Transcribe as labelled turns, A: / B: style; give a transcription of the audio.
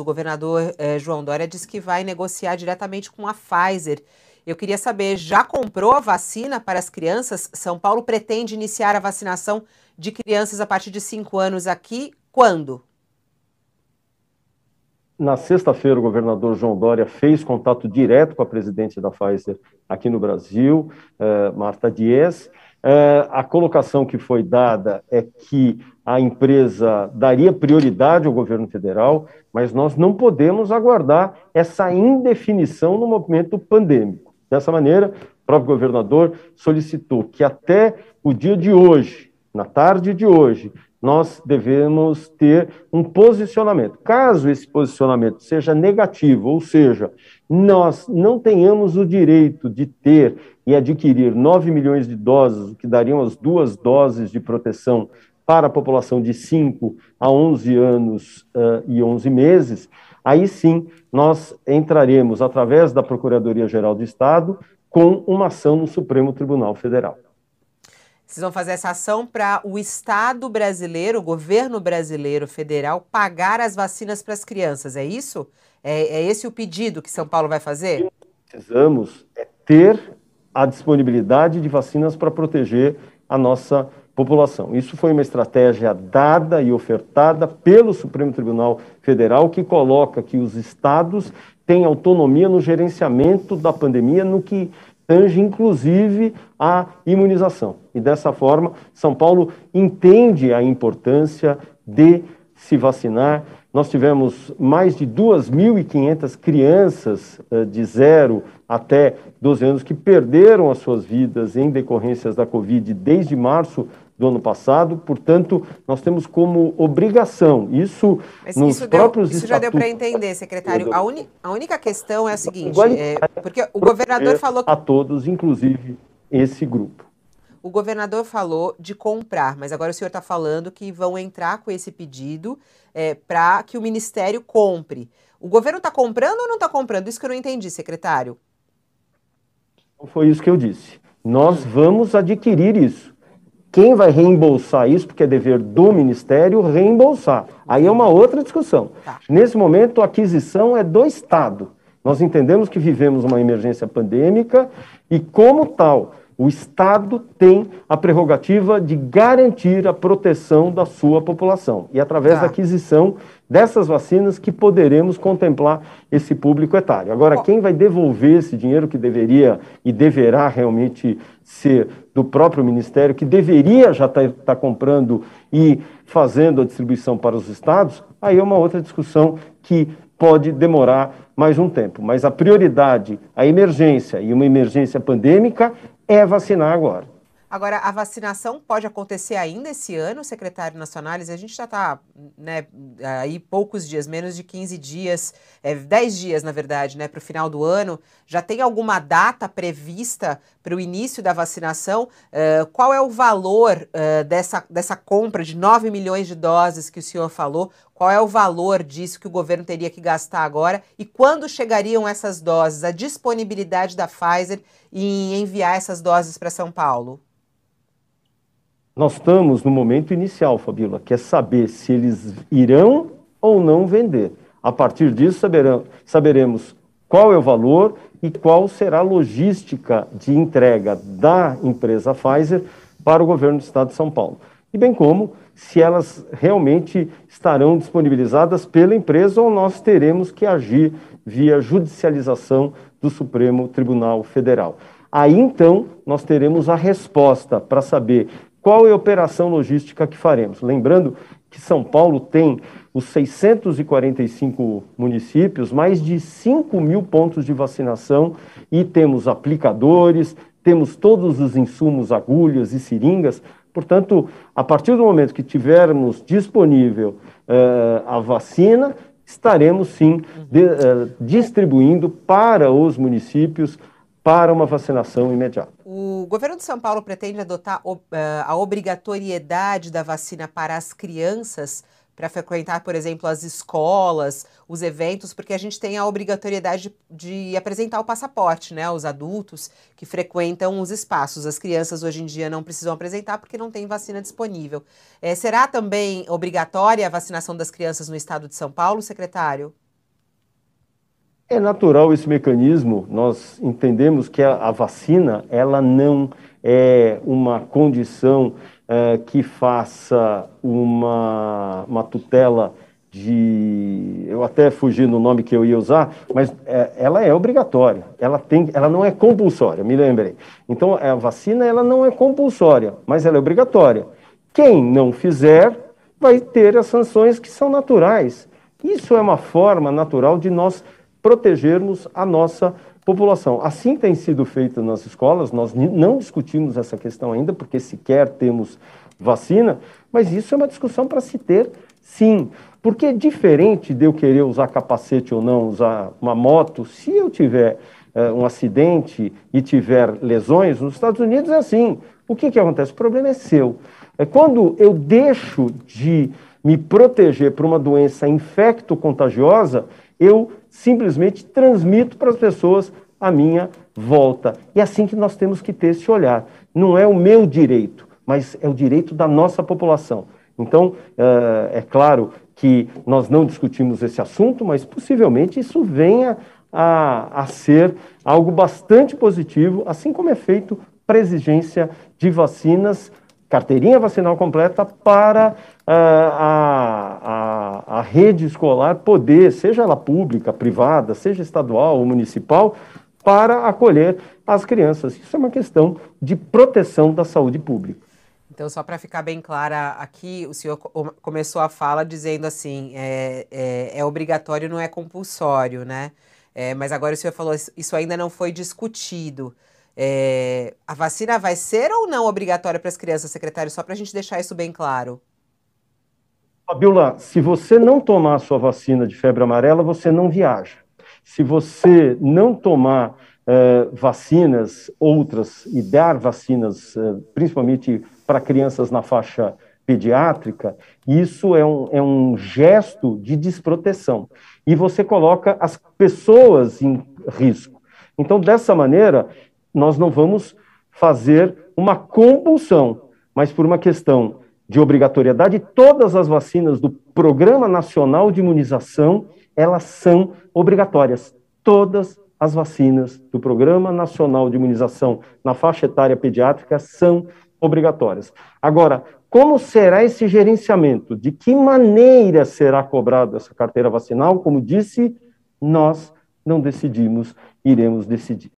A: o governador eh, João Dória disse que vai negociar diretamente com a Pfizer. Eu queria saber, já comprou a vacina para as crianças? São Paulo pretende iniciar a vacinação de crianças a partir de 5 anos aqui. Quando?
B: Na sexta-feira, o governador João Dória fez contato direto com a presidente da Pfizer aqui no Brasil, eh, Marta Dias. Eh, a colocação que foi dada é que a empresa daria prioridade ao governo federal, mas nós não podemos aguardar essa indefinição no momento pandêmico. Dessa maneira, o próprio governador solicitou que até o dia de hoje, na tarde de hoje, nós devemos ter um posicionamento. Caso esse posicionamento seja negativo, ou seja, nós não tenhamos o direito de ter e adquirir 9 milhões de doses, o que dariam as duas doses de proteção para a população de 5 a 11 anos uh, e 11 meses, aí sim nós entraremos, através da Procuradoria-Geral do Estado, com uma ação no Supremo Tribunal Federal.
A: Vocês vão fazer essa ação para o Estado brasileiro, o governo brasileiro federal, pagar as vacinas para as crianças, é isso? É, é, esse o pedido que São Paulo vai fazer? O que precisamos
B: é ter a disponibilidade de vacinas para proteger a nossa população. Isso foi uma estratégia dada e ofertada pelo Supremo Tribunal Federal, que coloca que os estados têm autonomia no gerenciamento da pandemia no que tange inclusive a imunização. E dessa forma, São Paulo entende a importância de se vacinar. Nós tivemos mais de 2.500 crianças eh, de 0 até 12 anos que perderam as suas vidas em decorrências da Covid desde março do ano passado. Portanto, nós temos como obrigação isso Mas nos isso próprios deu, Isso já deu para entender,
A: secretário. A, uni, a, única questão é a seguinte, é, porque o governador falou a
B: todos, inclusive esse grupo.
A: O governador falou de comprar, mas agora o senhor está falando que vão entrar com esse pedido é, para que o ministério compre. O governo está comprando ou não está comprando? Isso que eu não entendi, secretário.
B: Foi isso que eu disse. Nós vamos adquirir isso. Quem vai reembolsar isso, porque é dever do Ministério reembolsar. Aí é uma outra discussão. Tá. Nesse momento, a aquisição é do Estado. Nós entendemos que vivemos uma emergência pandêmica e, como tal, o Estado tem a prerrogativa de garantir a proteção da sua população. E através tá. da aquisição dessas vacinas que poderemos contemplar esse público etário. Agora, quem vai devolver esse dinheiro que deveria e deverá realmente ser do próprio Ministério, que deveria já estar tá, tá comprando e fazendo a distribuição para os estados, aí é uma outra discussão que pode demorar mais um tempo. Mas a prioridade, a emergência e uma emergência pandêmica é vacinar agora.
A: Agora, a vacinação pode acontecer ainda esse ano, secretário Nacionales? A gente já está né, aí poucos dias, menos de 15 dias, é, 10 dias, na verdade, né, para o final do ano. Já tem alguma data prevista para o início da vacinação? Uh, qual é o valor uh, dessa, dessa compra de 9 milhões de doses que o senhor falou? Qual é o valor disso que o governo teria que gastar agora e quando chegariam essas doses, a disponibilidade da Pfizer em enviar essas doses para São Paulo?
B: Nós estamos no momento inicial, Fabíola, que é saber se eles irão ou não vender. A partir disso, saberão, saberemos qual é o valor e qual será a logística de entrega da empresa Pfizer para o governo do estado de São Paulo e bem como se elas realmente estarão disponibilizadas pela empresa ou nós teremos que agir via judicialização do Supremo Tribunal Federal. Aí então nós teremos a resposta para saber qual é a operação logística que faremos. Lembrando que São Paulo tem os 645 municípios, mais de 5 mil pontos de vacinação e temos aplicadores, temos todos os insumos, agulhas e seringas. Portanto, a partir do momento que tivermos disponível uh, a vacina, estaremos sim de, uh, distribuindo para os municípios para uma vacinação imediata.
A: O governo de São Paulo pretende adotar eh, a obrigatoriedade da vacina para as crianças para frequentar, por exemplo, as escolas, os eventos, porque a gente tem a obrigatoriedade de, de, apresentar o passaporte, né? Os adultos que frequentam os espaços. As crianças hoje em dia não precisam apresentar porque não tem vacina disponível. É, será também obrigatória a vacinação das crianças no estado de São Paulo, secretário?
B: É natural esse mecanismo. Nós entendemos que a, a vacina, ela não é uma condição é, que faça uma, uma tutela de. Eu até fugi no nome que eu ia usar, mas é, ela é obrigatória, ela, tem, ela não é compulsória, me lembrei. Então, a vacina ela não é compulsória, mas ela é obrigatória. Quem não fizer vai ter as sanções que são naturais. Isso é uma forma natural de nós protegermos a nossa população. Assim tem sido feito nas escolas, nós não discutimos essa questão ainda, porque sequer temos vacina, mas isso é uma discussão para se ter, sim. Porque é diferente de eu querer usar capacete ou não, usar uma moto, se eu tiver uh, um acidente e tiver lesões, nos Estados Unidos é assim. O que, que acontece? O problema é seu. É quando eu deixo de me proteger para uma doença infecto-contagiosa, eu simplesmente transmito para as pessoas a minha volta. E é assim que nós temos que ter esse olhar. Não é o meu direito, mas é o direito da nossa população. Então, eh, é claro que nós não discutimos esse assunto, mas possivelmente isso venha a, a ser algo bastante positivo, assim como é feito para exigência de vacinas, carteirinha vacinal completa para eh, a, a, a a, rede escolar poder, seja ela pública, privada, seja estadual ou municipal, para acolher as crianças. Isso é uma questão de proteção da saúde pública.
A: Então, só para ficar bem clara aqui, o senhor começou a fala dizendo assim: é, é, é obrigatório, não é compulsório, né? É, mas agora o senhor falou, isso ainda não foi discutido. É, a vacina vai ser ou não obrigatória para as crianças, secretário? Só para a gente deixar isso bem claro.
B: Fabiola, se você não tomar a sua vacina de febre amarela, você não viaja. Se você não tomar eh, vacinas outras e dar vacinas, eh, principalmente para crianças na faixa pediátrica, isso é um, é um gesto de desproteção. E você coloca as pessoas em risco. Então, dessa maneira, nós não vamos fazer uma compulsão, mas por uma questão de obrigatoriedade, todas as vacinas do Programa Nacional de Imunização, elas são obrigatórias. Todas as vacinas do Programa Nacional de Imunização na faixa etária pediátrica são obrigatórias. Agora, como será esse gerenciamento? De que maneira será cobrada essa carteira vacinal? Como disse, nós não decidimos, iremos decidir.